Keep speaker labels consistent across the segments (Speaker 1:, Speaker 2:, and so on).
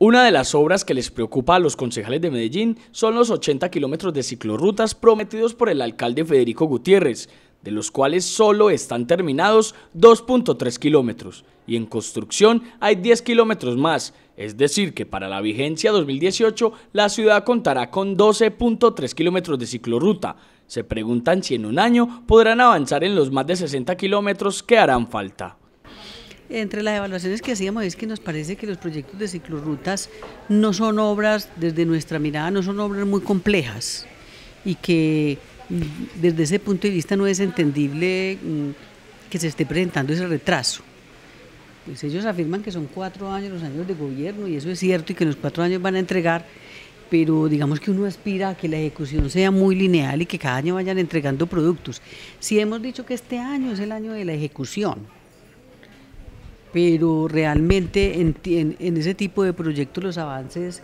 Speaker 1: Una de las obras que les preocupa a los concejales de Medellín son los 80 kilómetros de ciclorrutas prometidos por el alcalde Federico Gutiérrez, de los cuales solo están terminados 2.3 kilómetros y en construcción hay 10 kilómetros más, es decir que para la vigencia 2018 la ciudad contará con 12.3 kilómetros de ciclorruta. Se preguntan si en un año podrán avanzar en los más de 60 kilómetros que harán falta.
Speaker 2: Entre las evaluaciones que hacíamos es que nos parece que los proyectos de ciclorrutas no son obras, desde nuestra mirada, no son obras muy complejas y que mm, desde ese punto de vista no es entendible mm, que se esté presentando ese retraso. Pues ellos afirman que son cuatro años los años de gobierno y eso es cierto y que en los cuatro años van a entregar, pero digamos que uno aspira a que la ejecución sea muy lineal y que cada año vayan entregando productos. Si hemos dicho que este año es el año de la ejecución, pero realmente en, ese tipo de proyectos los avances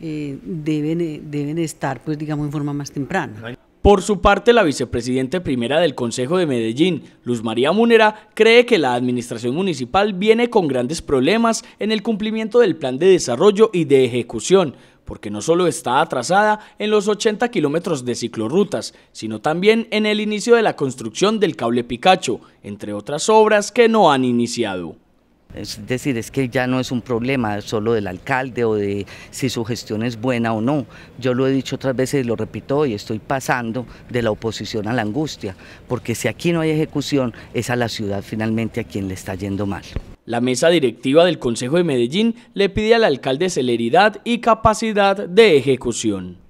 Speaker 2: eh, deben, eh, deben estar, pues digamos, en forma más temprana.
Speaker 1: Por su parte, la vicepresidente primera del Consejo de Medellín, Luz María Munera, cree que la administración municipal viene con grandes problemas en el cumplimiento del plan de desarrollo y de ejecución, porque no solo está atrasada en los 80 kilómetros de ciclorrutas, sino también en el inicio de la construcción del cable Picacho, entre otras obras que no han iniciado. Es decir, es que ya no es un problema solo del alcalde
Speaker 3: o de si su gestión es buena o no. Yo lo he dicho otras veces y lo repito hoy, estoy pasando de la oposición a la angustia, porque si aquí no hay ejecución, es a la ciudad
Speaker 1: finalmente a quien le está yendo mal. La mesa directiva del Consejo de Medellín le pide al alcalde celeridad y capacidad de ejecución.